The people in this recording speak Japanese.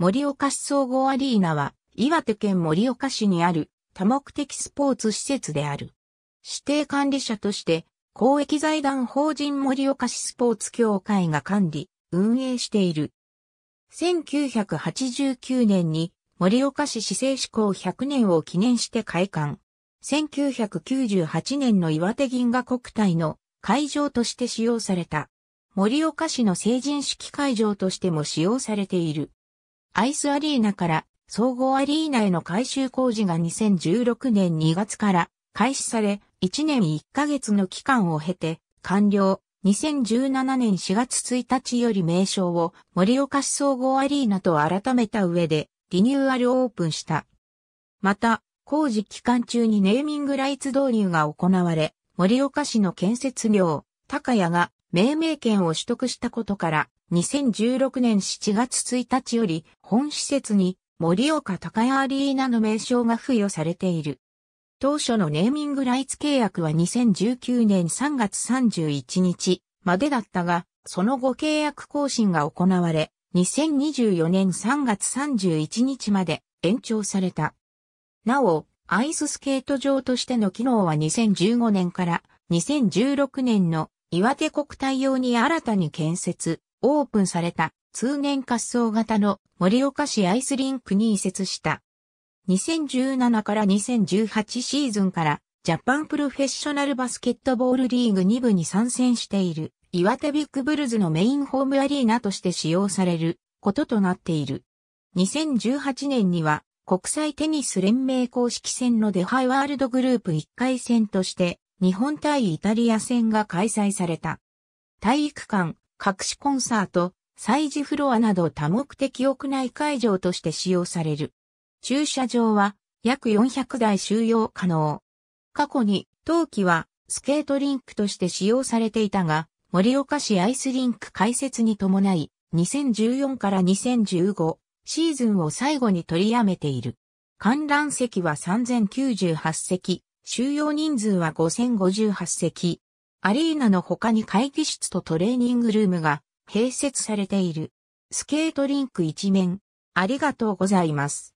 森岡市総合アリーナは、岩手県森岡市にある多目的スポーツ施設である。指定管理者として、公益財団法人森岡市スポーツ協会が管理、運営している。1989年に森岡市市政施行100年を記念して開館。1998年の岩手銀河国体の会場として使用された。森岡市の成人式会場としても使用されている。アイスアリーナから総合アリーナへの改修工事が2016年2月から開始され、1年1ヶ月の期間を経て完了。2017年4月1日より名称を森岡市総合アリーナと改めた上でリニューアルオープンした。また、工事期間中にネーミングライツ導入が行われ、森岡市の建設業、高屋が命名権を取得したことから、2016年7月1日より本施設に森岡高屋アリーナの名称が付与されている。当初のネーミングライツ契約は2019年3月31日までだったが、その後契約更新が行われ、2024年3月31日まで延長された。なお、アイススケート場としての機能は2015年から2016年の岩手国体用に新たに建設、オープンされた通年滑走型の森岡市アイスリンクに移設した。2017から2018シーズンからジャパンプロフェッショナルバスケットボールリーグ2部に参戦している岩手ビッグブルズのメインホームアリーナとして使用されることとなっている。2018年には国際テニス連盟公式戦のデハイワールドグループ1回戦として日本対イタリア戦が開催された。体育館、隠しコンサート、祭事フロアなど多目的屋内会場として使用される。駐車場は約400台収容可能。過去に冬季はスケートリンクとして使用されていたが、盛岡市アイスリンク開設に伴い、2014から2015シーズンを最後に取りやめている。観覧席は3098席、収容人数は5058席。アリーナの他に会議室とトレーニングルームが併設されている。スケートリンク一面。ありがとうございます。